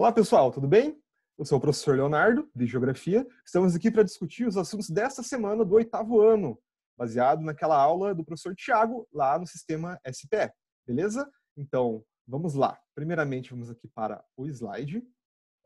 Olá, pessoal, tudo bem? Eu sou o professor Leonardo, de Geografia. Estamos aqui para discutir os assuntos desta semana do oitavo ano, baseado naquela aula do professor Tiago, lá no sistema SPE, beleza? Então, vamos lá. Primeiramente, vamos aqui para o slide.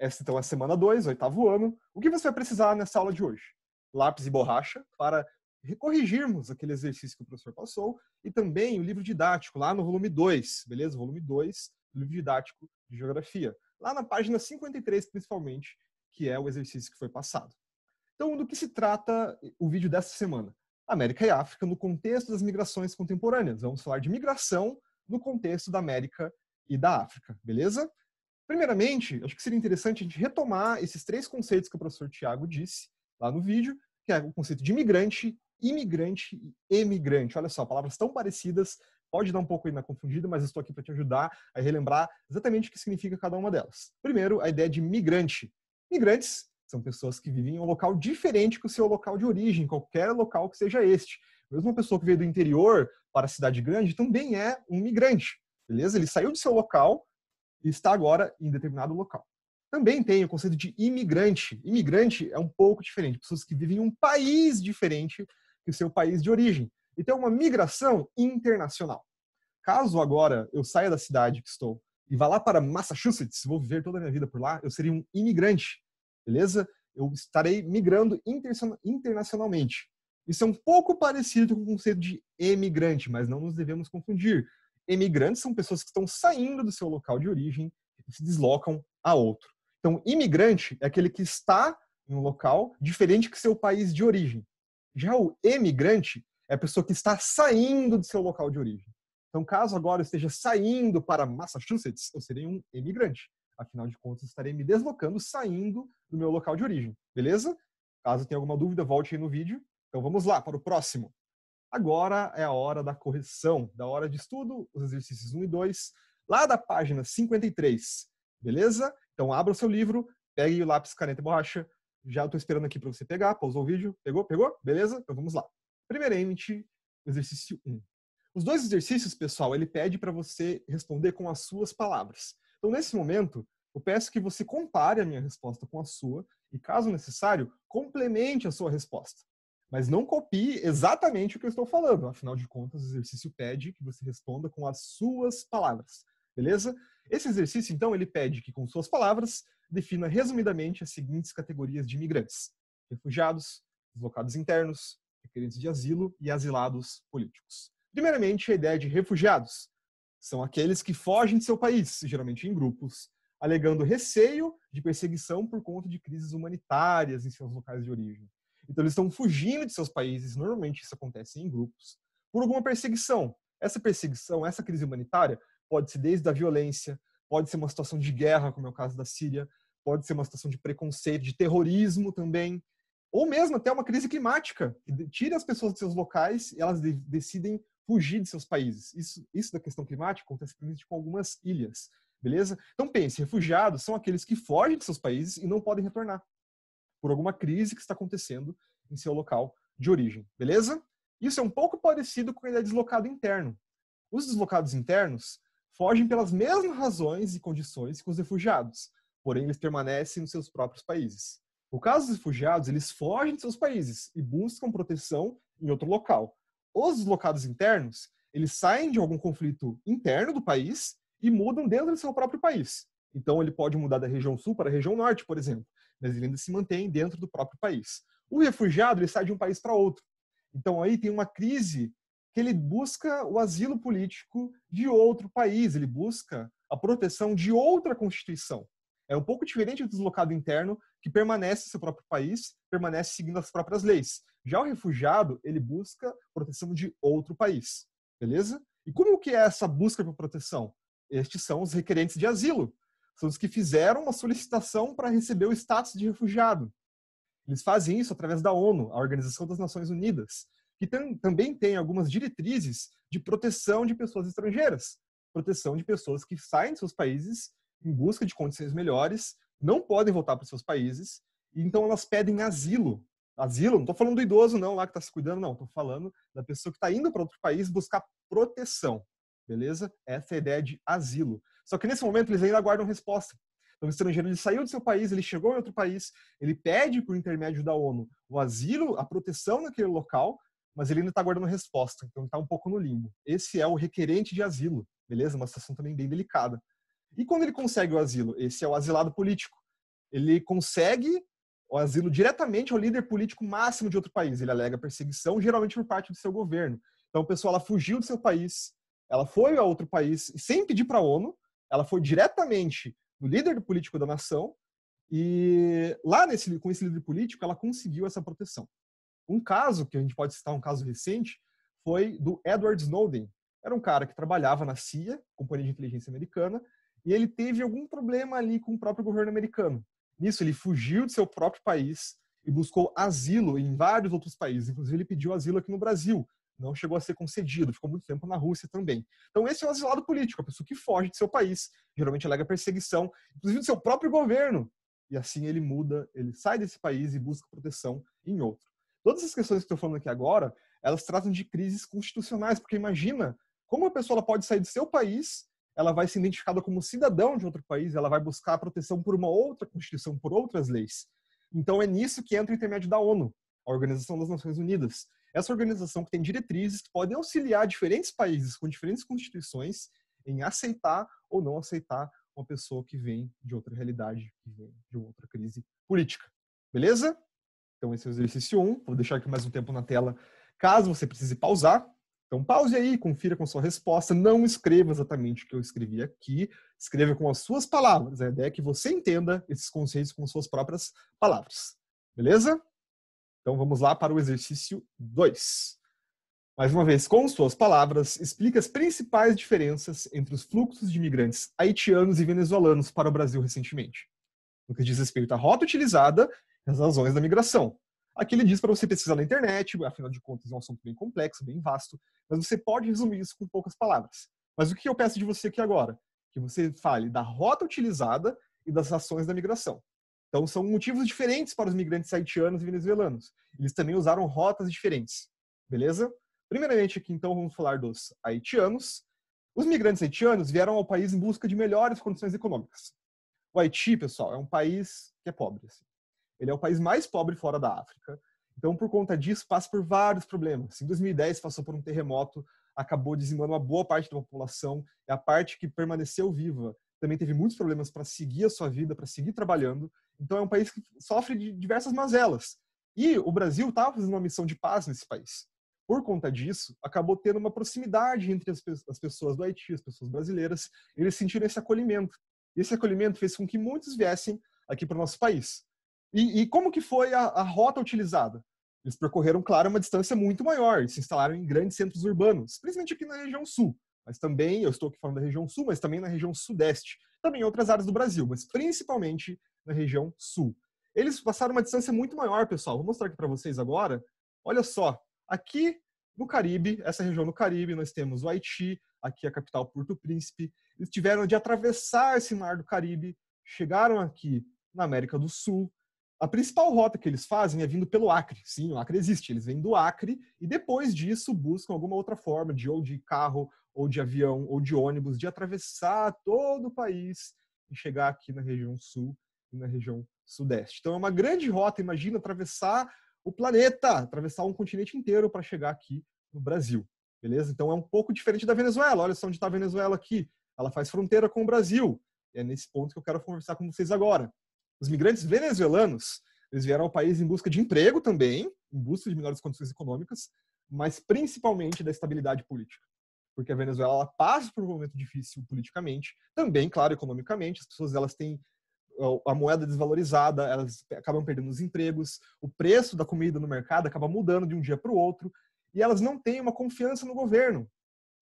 Esta, então, é a semana 2, oitavo ano. O que você vai precisar nessa aula de hoje? Lápis e borracha para recorrigirmos aquele exercício que o professor passou e também o livro didático lá no volume 2, beleza? Volume 2, livro didático de Geografia lá na página 53, principalmente, que é o exercício que foi passado. Então, do que se trata o vídeo dessa semana? América e África no contexto das migrações contemporâneas. Vamos falar de migração no contexto da América e da África, beleza? Primeiramente, acho que seria interessante a gente retomar esses três conceitos que o professor Tiago disse lá no vídeo, que é o conceito de migrante, imigrante e emigrante. Olha só, palavras tão parecidas, pode dar um pouco ainda confundida, mas estou aqui para te ajudar a relembrar exatamente o que significa cada uma delas. Primeiro, a ideia de migrante. Migrantes são pessoas que vivem em um local diferente que o seu local de origem, qualquer local que seja este. Mesmo uma pessoa que veio do interior para a cidade grande também é um migrante, beleza? Ele saiu do seu local e está agora em determinado local. Também tem o conceito de imigrante. Imigrante é um pouco diferente, pessoas que vivem em um país diferente que o seu país de origem e então, ter uma migração internacional. Caso agora eu saia da cidade que estou e vá lá para Massachusetts, vou viver toda a minha vida por lá, eu seria um imigrante, beleza? Eu estarei migrando internacionalmente. Isso é um pouco parecido com o conceito de emigrante, mas não nos devemos confundir. Emigrantes são pessoas que estão saindo do seu local de origem e se deslocam a outro. Então, imigrante é aquele que está em um local diferente que seu país de origem. Já o emigrante é a pessoa que está saindo do seu local de origem. Então, caso agora eu esteja saindo para Massachusetts, eu serei um imigrante. Afinal de contas, estarei me deslocando, saindo do meu local de origem. Beleza? Caso tenha alguma dúvida, volte aí no vídeo. Então, vamos lá para o próximo. Agora é a hora da correção, da hora de estudo, os exercícios 1 e 2, lá da página 53. Beleza? Então, abra o seu livro, pegue o lápis, caneta e borracha. Já estou esperando aqui para você pegar, pausou o vídeo. Pegou? Pegou? Beleza? Então, vamos lá. Primeiramente, o exercício 1. Os dois exercícios, pessoal, ele pede para você responder com as suas palavras. Então, nesse momento, eu peço que você compare a minha resposta com a sua e, caso necessário, complemente a sua resposta. Mas não copie exatamente o que eu estou falando. Afinal de contas, o exercício pede que você responda com as suas palavras. Beleza? Esse exercício, então, ele pede que, com suas palavras, defina resumidamente as seguintes categorias de imigrantes: refugiados, deslocados internos, requerentes de asilo e asilados políticos. Primeiramente, a ideia de refugiados. São aqueles que fogem de seu país, geralmente em grupos, alegando receio de perseguição por conta de crises humanitárias em seus locais de origem. Então, eles estão fugindo de seus países, normalmente isso acontece em grupos, por alguma perseguição. Essa perseguição, essa crise humanitária, pode ser desde a violência, pode ser uma situação de guerra, como é o caso da Síria, pode ser uma situação de preconceito, de terrorismo também ou mesmo até uma crise climática, que tira as pessoas de seus locais e elas de decidem fugir de seus países. Isso, isso da questão climática acontece principalmente com algumas ilhas, beleza? Então pense, refugiados são aqueles que fogem de seus países e não podem retornar por alguma crise que está acontecendo em seu local de origem, beleza? Isso é um pouco parecido com a ideia de deslocado interno. Os deslocados internos fogem pelas mesmas razões e condições que os refugiados, porém eles permanecem nos seus próprios países. No caso dos refugiados, eles fogem de seus países e buscam proteção em outro local. Os deslocados internos, eles saem de algum conflito interno do país e mudam dentro do seu próprio país. Então, ele pode mudar da região sul para a região norte, por exemplo, mas ele ainda se mantém dentro do próprio país. O refugiado, ele sai de um país para outro. Então, aí tem uma crise que ele busca o asilo político de outro país, ele busca a proteção de outra constituição. É um pouco diferente do deslocado interno, que permanece no seu próprio país, permanece seguindo as próprias leis. Já o refugiado, ele busca proteção de outro país, beleza? E como que é essa busca por proteção? Estes são os requerentes de asilo. São os que fizeram uma solicitação para receber o status de refugiado. Eles fazem isso através da ONU, a Organização das Nações Unidas, que tam também tem algumas diretrizes de proteção de pessoas estrangeiras, proteção de pessoas que saem de seus países em busca de condições melhores, não podem voltar para seus países, então elas pedem asilo. Asilo, não estou falando do idoso não, lá que está se cuidando, não. Estou falando da pessoa que está indo para outro país buscar proteção, beleza? Essa é a ideia de asilo. Só que nesse momento eles ainda aguardam resposta. Então o estrangeiro ele saiu do seu país, ele chegou em outro país, ele pede por intermédio da ONU o asilo, a proteção naquele local, mas ele ainda está aguardando resposta, então está um pouco no limbo. Esse é o requerente de asilo, beleza? Uma situação também bem delicada. E quando ele consegue o asilo? Esse é o asilado político. Ele consegue o asilo diretamente ao líder político máximo de outro país. Ele alega perseguição, geralmente por parte do seu governo. Então, a pessoa ela fugiu do seu país, ela foi a outro país sem pedir para a ONU, ela foi diretamente ao líder político da nação e lá nesse, com esse líder político ela conseguiu essa proteção. Um caso que a gente pode citar, um caso recente, foi do Edward Snowden. Era um cara que trabalhava na CIA, companhia de inteligência americana, e ele teve algum problema ali com o próprio governo americano. Nisso, ele fugiu de seu próprio país e buscou asilo em vários outros países. Inclusive, ele pediu asilo aqui no Brasil. Não chegou a ser concedido, ficou muito tempo na Rússia também. Então, esse é o asilado político, a pessoa que foge de seu país, geralmente alega perseguição, inclusive do seu próprio governo. E assim ele muda, ele sai desse país e busca proteção em outro. Todas as questões que estou falando aqui agora, elas tratam de crises constitucionais, porque imagina como a pessoa pode sair do seu país ela vai ser identificada como cidadão de outro país, ela vai buscar proteção por uma outra constituição, por outras leis. Então é nisso que entra o intermédio da ONU, a Organização das Nações Unidas. Essa organização que tem diretrizes que podem auxiliar diferentes países com diferentes constituições em aceitar ou não aceitar uma pessoa que vem de outra realidade, que vem de outra crise política. Beleza? Então esse é o exercício 1. Um. Vou deixar aqui mais um tempo na tela, caso você precise pausar. Então pause aí, confira com sua resposta, não escreva exatamente o que eu escrevi aqui, escreva com as suas palavras. A ideia é que você entenda esses conceitos com suas próprias palavras. Beleza? Então vamos lá para o exercício 2. Mais uma vez, com suas palavras, explique as principais diferenças entre os fluxos de imigrantes haitianos e venezuelanos para o Brasil recentemente, no que diz respeito à rota utilizada e às razões da migração. Aqui ele diz para você pesquisar na internet, afinal de contas é um assunto bem complexo, bem vasto, mas você pode resumir isso com poucas palavras. Mas o que eu peço de você aqui agora? Que você fale da rota utilizada e das ações da migração. Então são motivos diferentes para os migrantes haitianos e venezuelanos. Eles também usaram rotas diferentes. Beleza? Primeiramente aqui então vamos falar dos haitianos. Os migrantes haitianos vieram ao país em busca de melhores condições econômicas. O Haiti, pessoal, é um país que é pobre. Assim. Ele é o país mais pobre fora da África. Então, por conta disso, passa por vários problemas. Em 2010, passou por um terremoto, acabou dizimando uma boa parte da população, e a parte que permaneceu viva também teve muitos problemas para seguir a sua vida, para seguir trabalhando. Então, é um país que sofre de diversas mazelas. E o Brasil estava fazendo uma missão de paz nesse país. Por conta disso, acabou tendo uma proximidade entre as, as pessoas do Haiti, as pessoas brasileiras, eles sentiram esse acolhimento. Esse acolhimento fez com que muitos viessem aqui para o nosso país. E, e como que foi a, a, rota utilizada? Eles percorreram, claro, uma distância muito maior e se instalaram em grandes centros urbanos, principalmente aqui na região sul. Mas também, eu estou aqui falando da região sul, mas também na região sudeste. Também em outras áreas do Brasil, mas principalmente na região sul. Eles passaram uma distância muito maior, pessoal. Vou mostrar aqui para vocês agora. Olha só, aqui no Caribe, essa região no Caribe, nós temos o Haiti, aqui é a capital Porto Príncipe. Eles tiveram de atravessar esse mar do Caribe, chegaram aqui na América do Sul, a principal rota que eles fazem é vindo pelo Acre. Sim, o Acre existe. Eles vêm do Acre e depois disso buscam alguma outra forma de ou de carro, ou de avião, ou de ônibus, de atravessar todo o país e chegar aqui na região sul e na região sudeste. Então é uma grande rota, imagina atravessar o planeta, atravessar um continente inteiro para chegar aqui no Brasil. Beleza? Então é um pouco diferente da Venezuela. Olha só onde está a Venezuela aqui. Ela faz fronteira com o Brasil. E é nesse ponto que eu quero conversar com vocês agora. Os migrantes venezuelanos, eles vieram ao país em busca de emprego também, em busca de melhores condições econômicas, mas principalmente da estabilidade política. Porque a Venezuela passa por um momento difícil politicamente, também, claro, economicamente. As pessoas elas têm a moeda desvalorizada, elas acabam perdendo os empregos, o preço da comida no mercado acaba mudando de um dia para o outro, e elas não têm uma confiança no governo.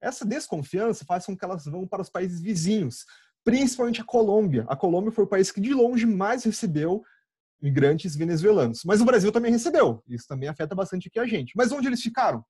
Essa desconfiança faz com que elas vão para os países vizinhos, principalmente a Colômbia. A Colômbia foi o país que de longe mais recebeu imigrantes venezuelanos. Mas o Brasil também recebeu. Isso também afeta bastante aqui a gente. Mas onde eles ficaram?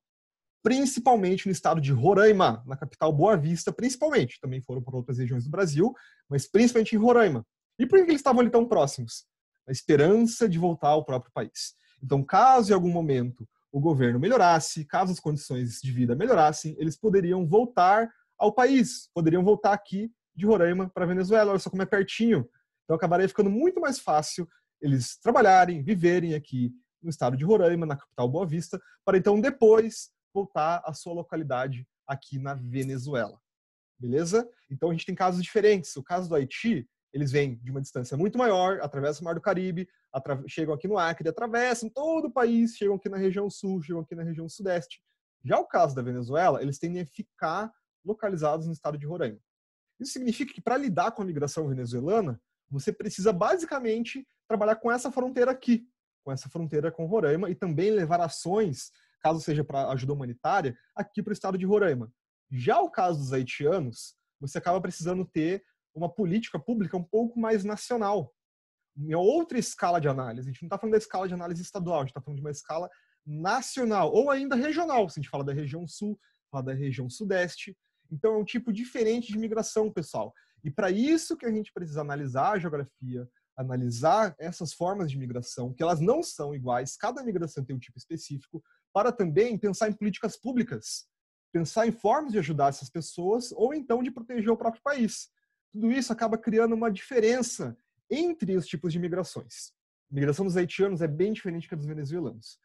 Principalmente no estado de Roraima, na capital Boa Vista, principalmente. Também foram para outras regiões do Brasil, mas principalmente em Roraima. E por que eles estavam ali tão próximos? A esperança de voltar ao próprio país. Então, caso em algum momento o governo melhorasse, caso as condições de vida melhorassem, eles poderiam voltar ao país, poderiam voltar aqui de Roraima para Venezuela. Olha só como é pertinho. Então acabaria ficando muito mais fácil eles trabalharem, viverem aqui no estado de Roraima, na capital Boa Vista, para então depois voltar à sua localidade aqui na Venezuela. Beleza? Então a gente tem casos diferentes. O caso do Haiti, eles vêm de uma distância muito maior, atravessam o Mar do Caribe, chegam aqui no Acre, atravessam todo o país, chegam aqui na região sul, chegam aqui na região sudeste. Já o caso da Venezuela, eles tendem a ficar localizados no estado de Roraima. Isso significa que para lidar com a migração venezuelana, você precisa basicamente trabalhar com essa fronteira aqui, com essa fronteira com Roraima e também levar ações, caso seja para ajuda humanitária, aqui para o estado de Roraima. Já o caso dos haitianos, você acaba precisando ter uma política pública um pouco mais nacional, uma outra escala de análise. A gente não está falando da escala de análise estadual, a gente está falando de uma escala nacional ou ainda regional, se a gente fala da região sul, fala da região sudeste, então, é um tipo diferente de migração, pessoal. E para isso que a gente precisa analisar a geografia, analisar essas formas de migração, que elas não são iguais, cada migração tem um tipo específico, para também pensar em políticas públicas, pensar em formas de ajudar essas pessoas ou então de proteger o próprio país. Tudo isso acaba criando uma diferença entre os tipos de migrações. A migração dos haitianos é bem diferente que a dos venezuelanos.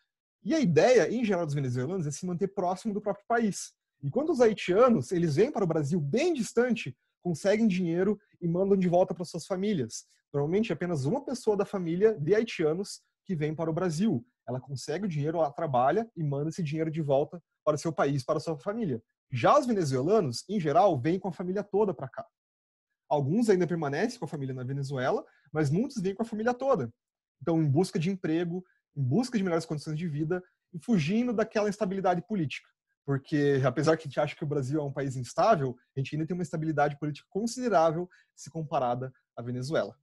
E a ideia, em geral, dos venezuelanos é se manter próximo do próprio país. E quando os haitianos, eles vêm para o Brasil bem distante, conseguem dinheiro e mandam de volta para suas famílias. Normalmente apenas uma pessoa da família de haitianos que vem para o Brasil. Ela consegue o dinheiro, ela trabalha e manda esse dinheiro de volta para o seu país, para a sua família. Já os venezuelanos, em geral, vêm com a família toda para cá. Alguns ainda permanecem com a família na Venezuela, mas muitos vêm com a família toda. Então, em busca de emprego, em busca de melhores condições de vida e fugindo daquela instabilidade política porque apesar que a gente acha que o Brasil é um país instável, a gente ainda tem uma estabilidade política considerável se comparada à Venezuela.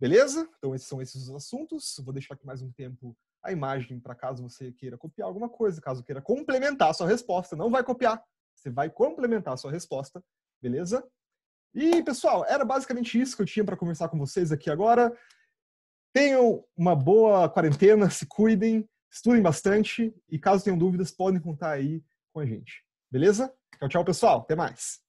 Beleza? Então esses são esses os assuntos. Vou deixar aqui mais um tempo a imagem para caso você queira copiar alguma coisa, caso queira complementar a sua resposta, não vai copiar, você vai complementar a sua resposta, beleza? E pessoal, era basicamente isso que eu tinha para conversar com vocês aqui agora. Tenham uma boa quarentena, se cuidem. Estudem bastante e caso tenham dúvidas, podem contar aí com a gente. Beleza? Tchau, tchau, pessoal. Até mais.